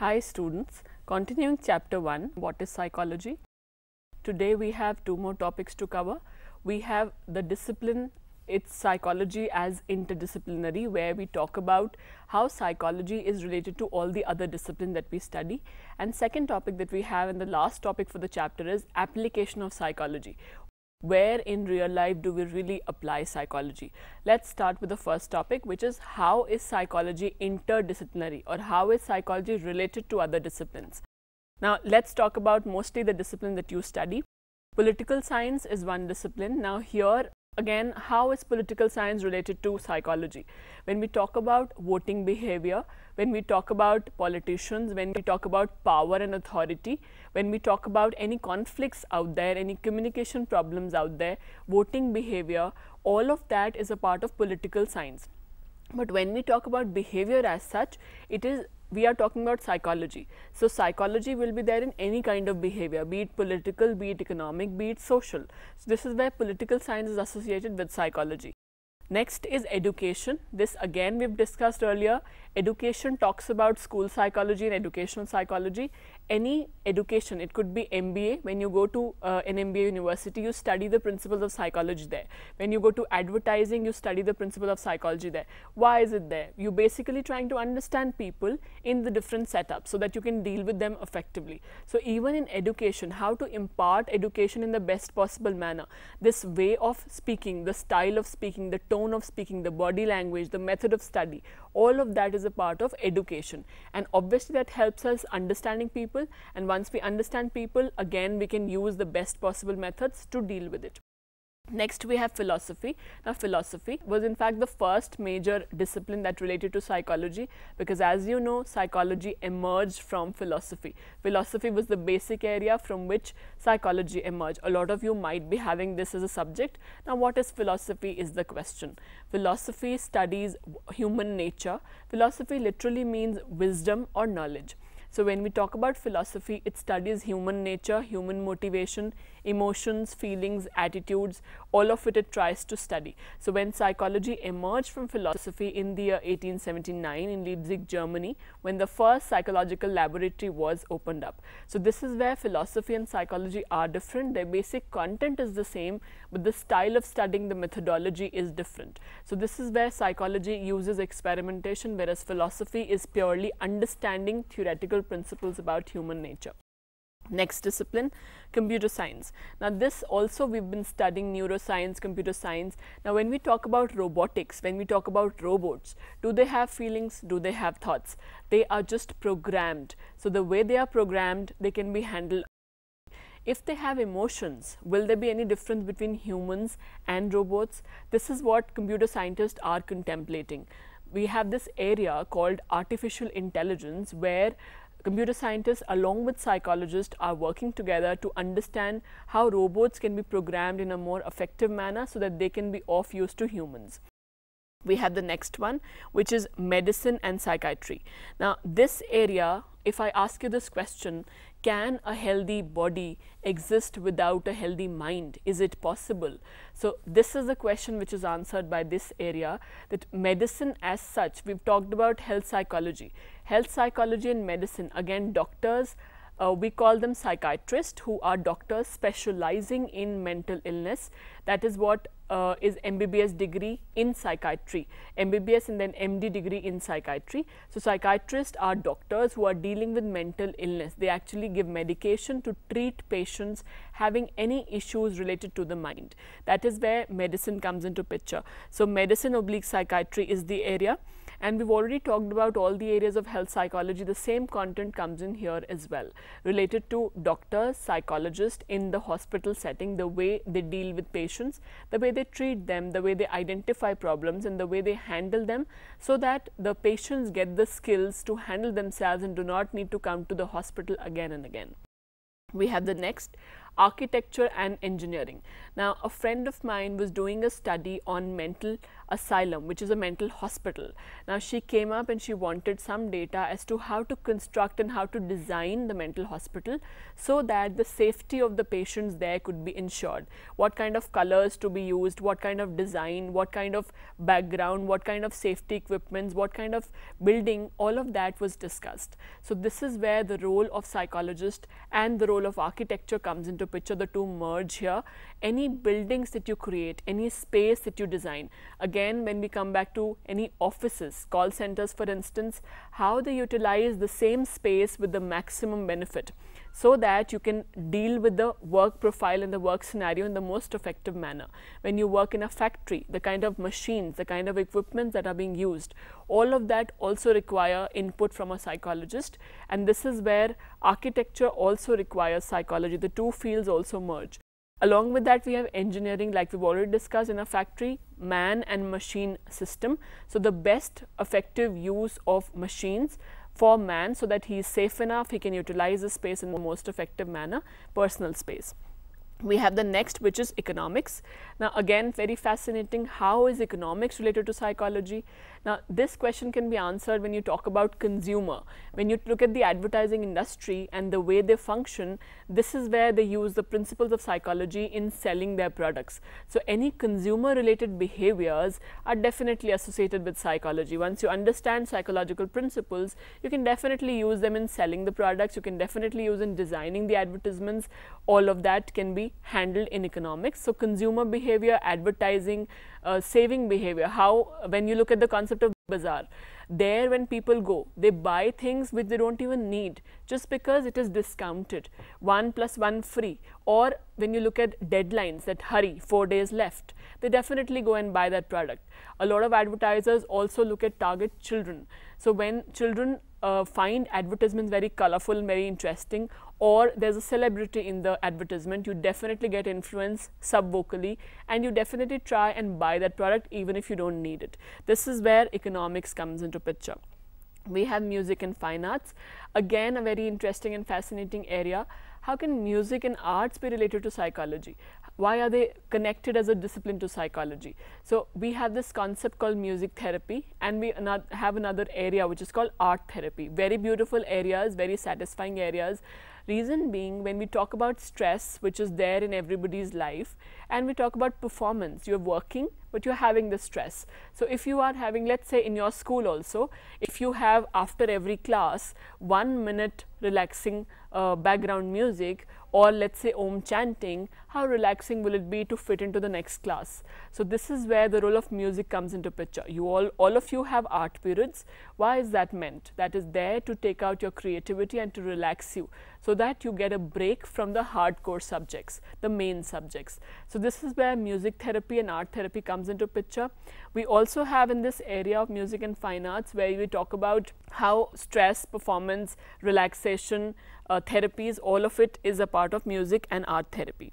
Hi students, continuing chapter 1, what is psychology? Today we have two more topics to cover. We have the discipline, its psychology as interdisciplinary where we talk about how psychology is related to all the other discipline that we study. And second topic that we have and the last topic for the chapter is application of psychology where in real life do we really apply psychology? Let's start with the first topic, which is how is psychology interdisciplinary or how is psychology related to other disciplines? Now, let's talk about mostly the discipline that you study. Political science is one discipline. Now, here again, how is political science related to psychology? When we talk about voting behavior, when we talk about politicians, when we talk about power and authority, when we talk about any conflicts out there, any communication problems out there, voting behavior, all of that is a part of political science. But when we talk about behavior as such, it is we are talking about psychology. So, psychology will be there in any kind of behavior, be it political, be it economic, be it social. So, this is where political science is associated with psychology. Next is education. This again we have discussed earlier education talks about school psychology and educational psychology. Any education, it could be MBA. When you go to uh, an MBA university, you study the principles of psychology there. When you go to advertising, you study the principle of psychology there. Why is it there? You're basically trying to understand people in the different setups so that you can deal with them effectively. So even in education, how to impart education in the best possible manner. This way of speaking, the style of speaking, the tone of speaking, the body language, the method of study, all of that is a part of education and obviously that helps us understanding people and once we understand people again we can use the best possible methods to deal with it. Next, we have philosophy. Now, philosophy was in fact the first major discipline that related to psychology because, as you know, psychology emerged from philosophy. Philosophy was the basic area from which psychology emerged. A lot of you might be having this as a subject. Now, what is philosophy is the question. Philosophy studies human nature. Philosophy literally means wisdom or knowledge. So, when we talk about philosophy, it studies human nature, human motivation, emotions, feelings, attitudes, all of it it tries to study. So, when psychology emerged from philosophy in the year 1879 in Leipzig, Germany, when the first psychological laboratory was opened up. So, this is where philosophy and psychology are different. Their basic content is the same, but the style of studying the methodology is different. So, this is where psychology uses experimentation, whereas philosophy is purely understanding theoretical principles about human nature. Next discipline, computer science. Now, this also we've been studying neuroscience, computer science. Now, when we talk about robotics, when we talk about robots, do they have feelings? Do they have thoughts? They are just programmed. So, the way they are programmed, they can be handled. If they have emotions, will there be any difference between humans and robots? This is what computer scientists are contemplating. We have this area called artificial intelligence where computer scientists along with psychologists are working together to understand how robots can be programmed in a more effective manner so that they can be of use to humans. We have the next one which is medicine and psychiatry. Now this area if I ask you this question can a healthy body exist without a healthy mind? Is it possible? So, this is a question which is answered by this area that medicine as such, we have talked about health psychology. Health psychology and medicine, again doctors, uh, we call them psychiatrists who are doctors specializing in mental illness. That is what uh, is MBBS degree in psychiatry, MBBS and then MD degree in psychiatry. So, psychiatrists are doctors who are dealing with mental illness. They actually give medication to treat patients having any issues related to the mind. That is where medicine comes into picture. So, medicine oblique psychiatry is the area. And we've already talked about all the areas of health psychology. The same content comes in here as well, related to doctors, psychologists in the hospital setting, the way they deal with patients, the way they treat them, the way they identify problems and the way they handle them so that the patients get the skills to handle themselves and do not need to come to the hospital again and again. We have the next architecture and engineering. Now, a friend of mine was doing a study on mental asylum, which is a mental hospital. Now, she came up and she wanted some data as to how to construct and how to design the mental hospital so that the safety of the patients there could be ensured. What kind of colors to be used, what kind of design, what kind of background, what kind of safety equipments, what kind of building, all of that was discussed. So, this is where the role of psychologist and the role of architecture comes into picture the two merge here. Any buildings that you create, any space that you design, again when we come back to any offices, call centers for instance, how they utilize the same space with the maximum benefit so that you can deal with the work profile and the work scenario in the most effective manner. When you work in a factory, the kind of machines, the kind of equipment that are being used, all of that also require input from a psychologist and this is where architecture also requires psychology. The two fields also merge. Along with that, we have engineering like we've already discussed in a factory, man and machine system. So, the best effective use of machines for man so that he is safe enough, he can utilize his space in the most effective manner, personal space we have the next which is economics. Now again very fascinating how is economics related to psychology? Now this question can be answered when you talk about consumer. When you look at the advertising industry and the way they function, this is where they use the principles of psychology in selling their products. So any consumer related behaviors are definitely associated with psychology. Once you understand psychological principles, you can definitely use them in selling the products, you can definitely use in designing the advertisements, all of that can be handled in economics. So, consumer behavior, advertising, uh, saving behavior, how when you look at the concept of bazaar, there when people go, they buy things which they do not even need just because it is discounted, 1 plus 1 free or when you look at deadlines that hurry, 4 days left, they definitely go and buy that product. A lot of advertisers also look at target children. So, when children uh, find advertisements very colorful, very interesting or there is a celebrity in the advertisement, you definitely get influence subvocally and you definitely try and buy that product even if you do not need it. This is where economics comes into picture. We have music and fine arts, again a very interesting and fascinating area. How can music and arts be related to psychology? Why are they connected as a discipline to psychology? So we have this concept called music therapy and we have another area which is called art therapy. Very beautiful areas, very satisfying areas. Reason being when we talk about stress which is there in everybody's life and we talk about performance, you're working but you're having the stress. So if you are having let's say in your school also, if you have after every class one minute relaxing uh, background music or let us say om chanting, how relaxing will it be to fit into the next class. So, this is where the role of music comes into picture. You all, all of you have art periods. Why is that meant? That is there to take out your creativity and to relax you so that you get a break from the hardcore subjects, the main subjects. So, this is where music therapy and art therapy comes into picture. We also have in this area of music and fine arts where we talk about how stress, performance, relaxation, uh, therapies, all of it is a part of music and art therapy.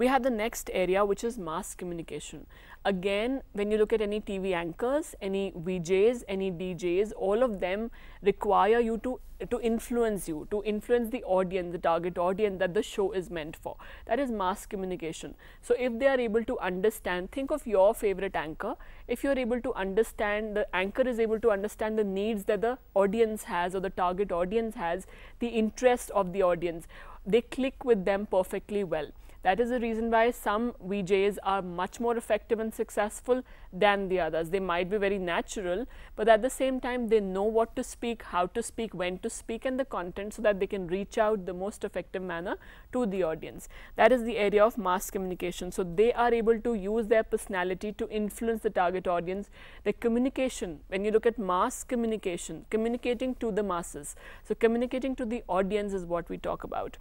We have the next area which is mass communication. Again, when you look at any TV anchors, any VJs, any DJs, all of them require you to, to influence you, to influence the audience, the target audience that the show is meant for. That is mass communication. So, if they are able to understand, think of your favorite anchor. If you are able to understand, the anchor is able to understand the needs that the audience has or the target audience has, the interest of the audience, they click with them perfectly well. That is the reason why some VJs are much more effective and successful than the others. They might be very natural, but at the same time they know what to speak, how to speak, when to speak and the content so that they can reach out the most effective manner to the audience. That is the area of mass communication. So, they are able to use their personality to influence the target audience. The communication, when you look at mass communication, communicating to the masses. So, communicating to the audience is what we talk about.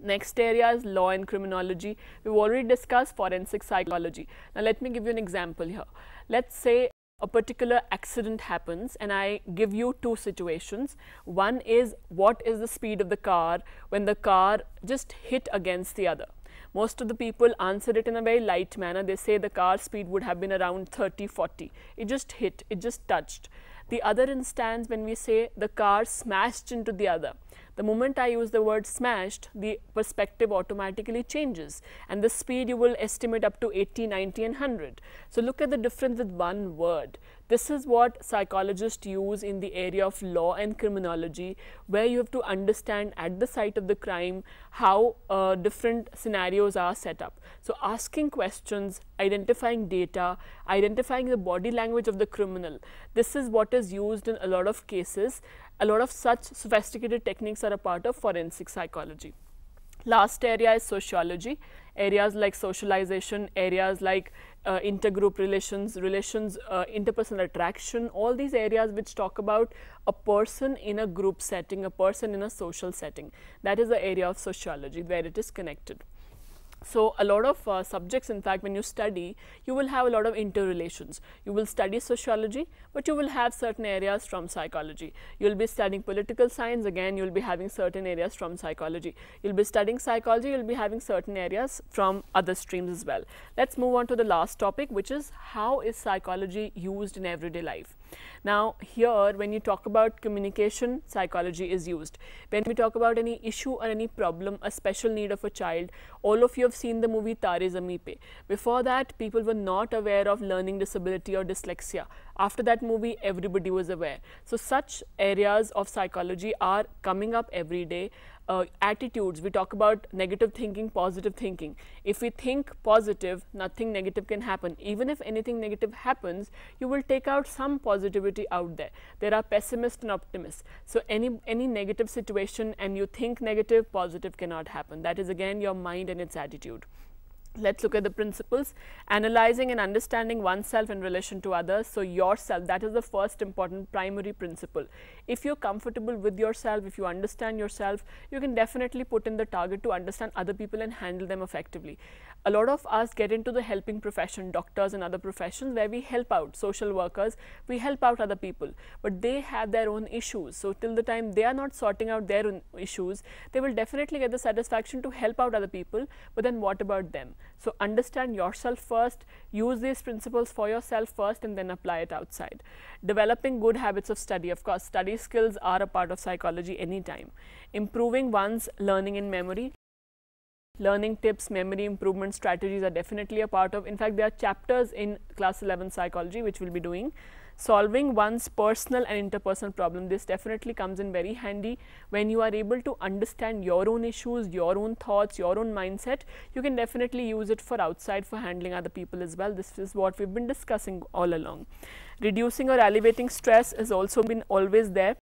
Next area is law and criminology. We've already discussed forensic psychology. Now, let me give you an example here. Let's say a particular accident happens and I give you two situations. One is what is the speed of the car when the car just hit against the other. Most of the people answer it in a very light manner. They say the car speed would have been around 30, 40. It just hit, it just touched. The other instance when we say the car smashed into the other. The moment I use the word smashed, the perspective automatically changes and the speed you will estimate up to 80, 90 and 100. So look at the difference with one word. This is what psychologists use in the area of law and criminology, where you have to understand at the site of the crime how uh, different scenarios are set up. So, asking questions, identifying data, identifying the body language of the criminal. This is what is used in a lot of cases. A lot of such sophisticated techniques are a part of forensic psychology. Last area is sociology areas like socialization, areas like uh, intergroup relations, relations, uh, interpersonal attraction, all these areas which talk about a person in a group setting, a person in a social setting. That is the area of sociology where it is connected. So, a lot of uh, subjects in fact when you study you will have a lot of interrelations. You will study sociology, but you will have certain areas from psychology. You will be studying political science again you will be having certain areas from psychology. You will be studying psychology you will be having certain areas from other streams as well. Let us move on to the last topic which is how is psychology used in everyday life. Now, here when you talk about communication, psychology is used. When we talk about any issue or any problem, a special need of a child, all of you have seen the movie Tare Zameen Before that, people were not aware of learning disability or dyslexia. After that movie, everybody was aware. So, such areas of psychology are coming up every day uh, attitudes, we talk about negative thinking, positive thinking. If we think positive, nothing negative can happen. Even if anything negative happens, you will take out some positivity out there. There are pessimists and optimists. So, any, any negative situation and you think negative, positive cannot happen. That is again your mind and its attitude. Let us look at the principles, analyzing and understanding oneself in relation to others. So, yourself that is the first important primary principle. If you are comfortable with yourself, if you understand yourself, you can definitely put in the target to understand other people and handle them effectively. A lot of us get into the helping profession, doctors and other professions where we help out social workers, we help out other people, but they have their own issues. So, till the time they are not sorting out their own issues, they will definitely get the satisfaction to help out other people, but then what about them? So, understand yourself first, use these principles for yourself first and then apply it outside. Developing good habits of study, of course, study skills are a part of psychology anytime. Improving one's learning and memory, learning tips, memory improvement strategies are definitely a part of, in fact, there are chapters in class 11 psychology which we will be doing solving one's personal and interpersonal problem. This definitely comes in very handy when you are able to understand your own issues, your own thoughts, your own mindset. You can definitely use it for outside for handling other people as well. This is what we've been discussing all along. Reducing or alleviating stress has also been always there.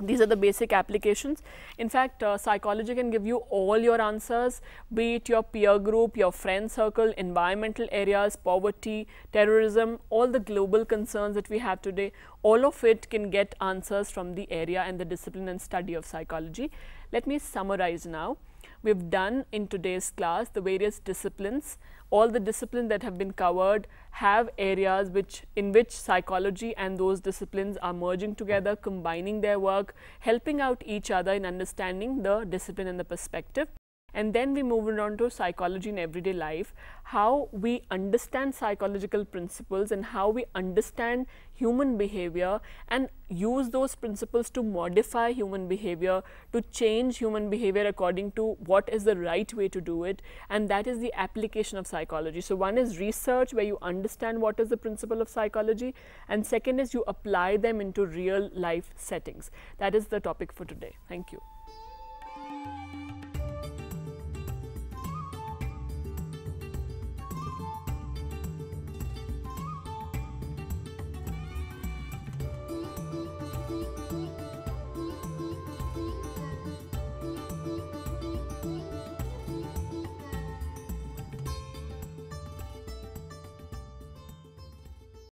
These are the basic applications. In fact, uh, psychology can give you all your answers, be it your peer group, your friend circle, environmental areas, poverty, terrorism, all the global concerns that we have today, all of it can get answers from the area and the discipline and study of psychology. Let me summarize now. We have done in today's class the various disciplines all the disciplines that have been covered have areas which in which psychology and those disciplines are merging together, combining their work, helping out each other in understanding the discipline and the perspective. And then we moved on to psychology in everyday life, how we understand psychological principles and how we understand human behavior and use those principles to modify human behavior, to change human behavior according to what is the right way to do it. And that is the application of psychology. So, one is research where you understand what is the principle of psychology and second is you apply them into real life settings. That is the topic for today. Thank you.